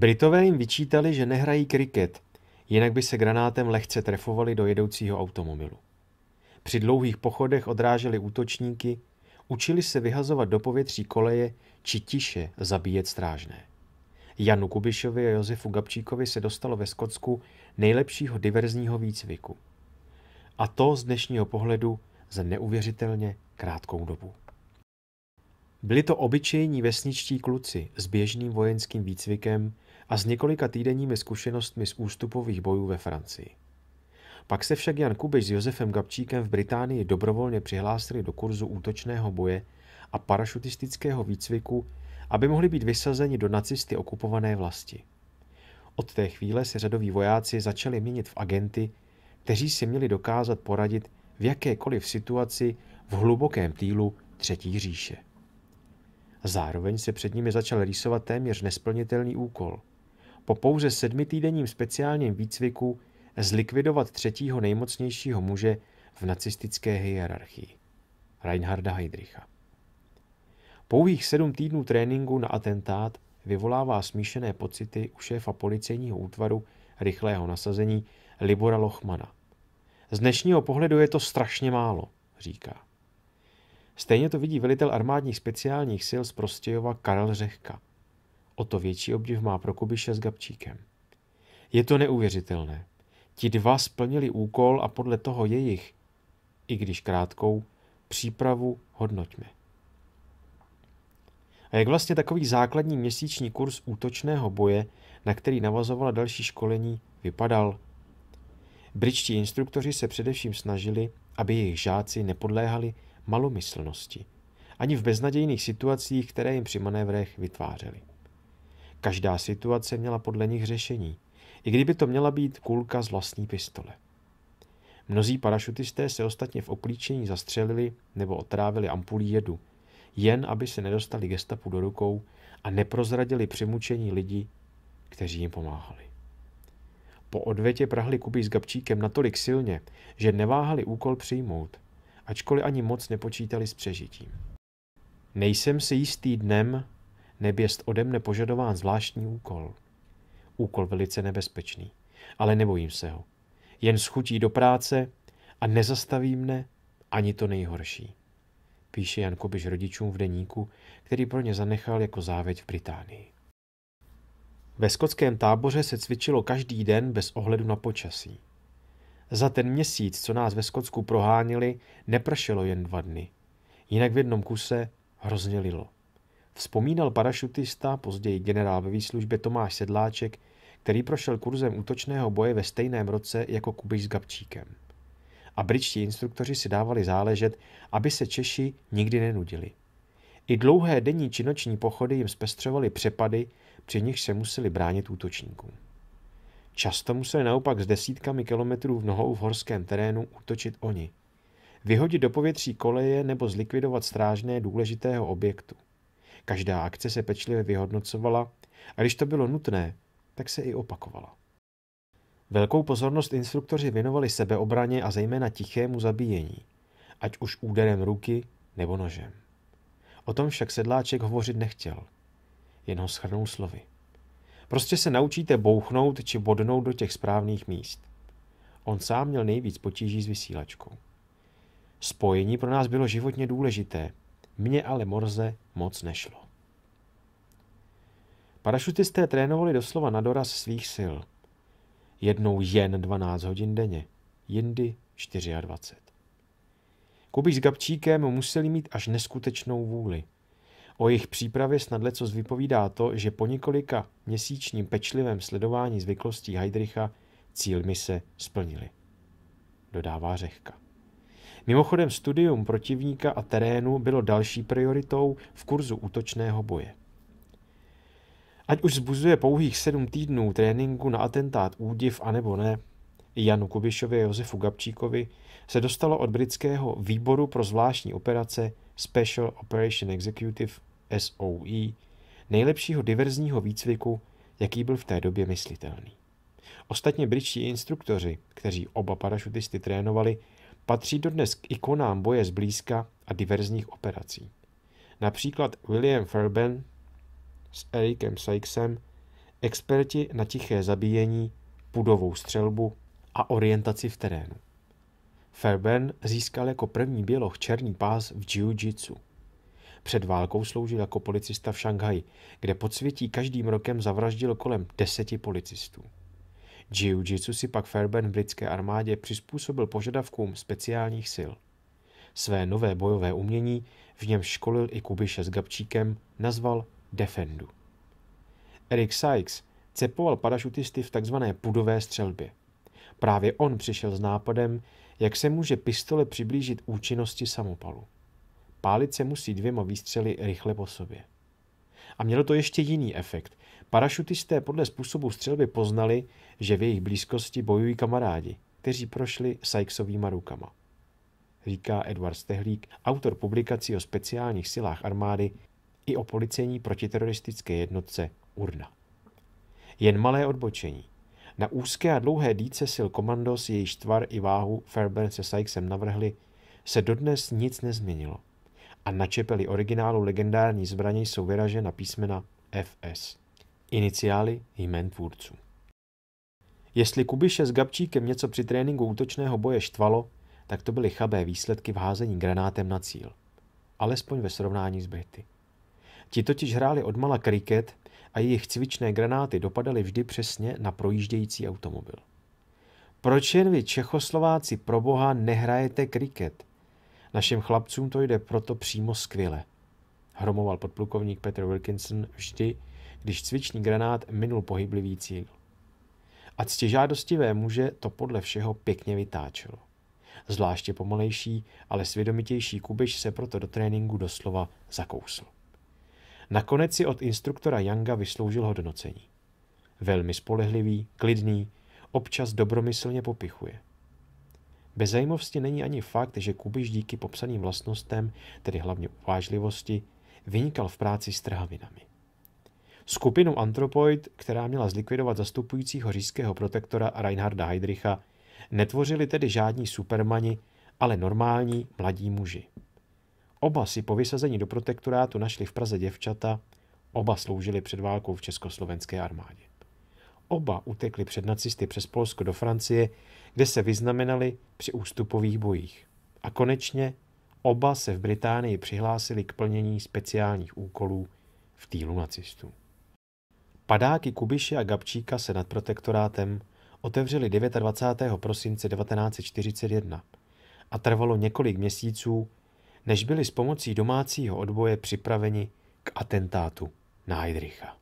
Britové jim vyčítali, že nehrají kriket, jinak by se granátem lehce trefovali do jedoucího automobilu. Při dlouhých pochodech odráželi útočníky, učili se vyhazovat do povětří koleje či tiše zabíjet strážné. Janu Kubišovi a Josefu Gabčíkovi se dostalo ve Skotsku nejlepšího diverzního výcviku. A to z dnešního pohledu za neuvěřitelně krátkou dobu. Byli to obyčejní vesničtí kluci s běžným vojenským výcvikem, a s několika týdenními zkušenostmi z ústupových bojů ve Francii. Pak se však Jan Kubiš s Josefem Gabčíkem v Británii dobrovolně přihlásili do kurzu útočného boje a parašutistického výcviku, aby mohli být vysazeni do nacisty okupované vlasti. Od té chvíle se řadoví vojáci začali měnit v agenty, kteří si měli dokázat poradit v jakékoliv situaci v hlubokém týlu Třetí říše. Zároveň se před nimi začal rýsovat téměř nesplnitelný úkol – po pouze sedmitýdenním speciálním výcviku zlikvidovat třetího nejmocnějšího muže v nacistické hierarchii, Reinharda Heydricha. Pouhých sedm týdnů tréninku na atentát vyvolává smíšené pocity u šéfa policejního útvaru rychlého nasazení Libora Lochmana. Z dnešního pohledu je to strašně málo, říká. Stejně to vidí velitel armádních speciálních sil z Prostějova Karel Řehka – O to větší obdiv má pro Kubiše s Gabčíkem. Je to neuvěřitelné. Ti dva splnili úkol a podle toho jejich, i když krátkou, přípravu hodnoťme. A jak vlastně takový základní měsíční kurz útočného boje, na který navazovala další školení, vypadal? Bričtí instruktoři se především snažili, aby jejich žáci nepodléhali malomyslnosti, ani v beznadějných situacích, které jim při manévrech vytvářeli. Každá situace měla podle nich řešení, i kdyby to měla být kulka z vlastní pistole. Mnozí parašutisté se ostatně v oklíčení zastřelili nebo otrávili ampulí jedu, jen aby se nedostali gestapu do rukou a neprozradili přemučení lidi, kteří jim pomáhali. Po odvětě prahli Kuby s Gabčíkem natolik silně, že neváhali úkol přijmout, ačkoliv ani moc nepočítali s přežitím. Nejsem si jistý dnem, neběst ode mne požadován zvláštní úkol. Úkol velice nebezpečný, ale nebojím se ho. Jen schutí do práce a nezastaví mne ani to nejhorší. Píše Jan Kubiš rodičům v deníku, který pro ně zanechal jako závěť v Británii. Ve skotském táboře se cvičilo každý den bez ohledu na počasí. Za ten měsíc, co nás ve Skotsku proháněli, nepršelo jen dva dny. Jinak v jednom kuse hrozně lilo. Vzpomínal parašutista, později generál ve výslužbě Tomáš Sedláček, který prošel kurzem útočného boje ve stejném roce jako Kubiš s Gabčíkem. A britští instruktoři si dávali záležet, aby se Češi nikdy nenudili. I dlouhé denní činoční pochody jim zpestřovaly přepady, při nich se museli bránit útočníkům. Často museli naopak s desítkami kilometrů v nohou v horském terénu útočit oni. Vyhodit do povětří koleje nebo zlikvidovat strážné důležitého objektu – Každá akce se pečlivě vyhodnocovala a když to bylo nutné, tak se i opakovala. Velkou pozornost instruktoři věnovali sebeobraně a zejména tichému zabíjení, ať už úderem ruky nebo nožem. O tom však sedláček hovořit nechtěl, jen ho schrnul slovy. Prostě se naučíte bouchnout či bodnout do těch správných míst. On sám měl nejvíc potíží s vysílačkou. Spojení pro nás bylo životně důležité, mně ale Morze moc nešlo. Parašutisté trénovali doslova na doraz svých sil. Jednou jen 12 hodin denně, jindy 24. Kubiš s Gabčíkem museli mít až neskutečnou vůli. O jejich přípravě snad lecos vypovídá to, že po několika měsíčním pečlivém sledování zvyklostí Heidricha cíl mise splnili. Dodává Řehka. Mimochodem studium protivníka a terénu bylo další prioritou v kurzu útočného boje. Ať už zbuzuje pouhých sedm týdnů tréninku na atentát údiv anebo ne, Janu Kubišovi a Josefu Gabčíkovi se dostalo od britského výboru pro zvláštní operace Special Operation Executive SOE nejlepšího diverzního výcviku, jaký byl v té době myslitelný. Ostatně britští instruktoři, kteří oba parašutisty trénovali, Patří dodnes k ikonám boje zblízka a diverzních operací. Například William Fairbairn s Ericem Sykesem, experti na tiché zabíjení, pudovou střelbu a orientaci v terénu. Fairbairn získal jako první běloch černý pás v jiu-jitsu. Před válkou sloužil jako policista v Šanghaji, kde pod světí každým rokem zavraždil kolem deseti policistů. Jiu-jitsu si pak Fairbairn v britské armádě přizpůsobil požadavkům speciálních sil. Své nové bojové umění, v něm školil i Kubiše s Gabčíkem, nazval Defendu. Eric Sykes cepoval parašutisty v tzv. pudové střelbě. Právě on přišel s nápadem, jak se může pistole přiblížit účinnosti samopalu. Pálit se musí dvěma výstřely rychle po sobě. A mělo to ještě jiný efekt. Parašutisté podle způsobu střelby poznali, že v jejich blízkosti bojují kamarádi, kteří prošli Sykesovýma rukama. Říká Edward Stehlík, autor publikací o speciálních silách armády i o policejní protiteroristické jednotce URNA. Jen malé odbočení. Na úzké a dlouhé dýce sil komandos jejíž tvar i váhu Fairbairn se Sykesem navrhli, se dodnes nic nezměnilo – a na čepeli originálu legendární zbraně jsou vyražena písmena FS. Iniciály jmén tvůrců. Jestli Kubiše s Gabčíkem něco při tréninku útočného boje štvalo, tak to byly chabé výsledky v házení granátem na cíl. Alespoň ve srovnání s Brity. Ti totiž hráli odmala kriket a jejich cvičné granáty dopadaly vždy přesně na projíždějící automobil. Proč jen vy Čechoslováci pro boha nehrajete kriket? Našim chlapcům to jde proto přímo skvěle. Hromoval podplukovník Petr Wilkinson vždy, když cvičný granát minul pohyblivý cíl. A ctižádostivé muže to podle všeho pěkně vytáčelo. Zvláště pomalejší, ale svědomitější Kubiš se proto do tréninku doslova zakousl. Nakonec si od instruktora Yanga vysloužil hodnocení. Velmi spolehlivý, klidný, občas dobromyslně popichuje – bez zajímavosti není ani fakt, že Kubiš díky popsaným vlastnostem, tedy hlavně uvážlivosti, vynikal v práci s trhavinami. Skupinu Antropoid, která měla zlikvidovat zastupujícího říšského protektora Reinharda Heidricha, netvořili tedy žádní supermani, ale normální mladí muži. Oba si po vysazení do protektorátu našli v Praze děvčata, oba sloužili před válkou v československé armádě. Oba utekli před nacisty přes Polsko do Francie, kde se vyznamenali při ústupových bojích. A konečně oba se v Británii přihlásili k plnění speciálních úkolů v týlu nacistů. Padáky Kubiše a Gabčíka se nad protektorátem otevřeli 29. prosince 1941 a trvalo několik měsíců, než byli s pomocí domácího odboje připraveni k atentátu na Heidricha.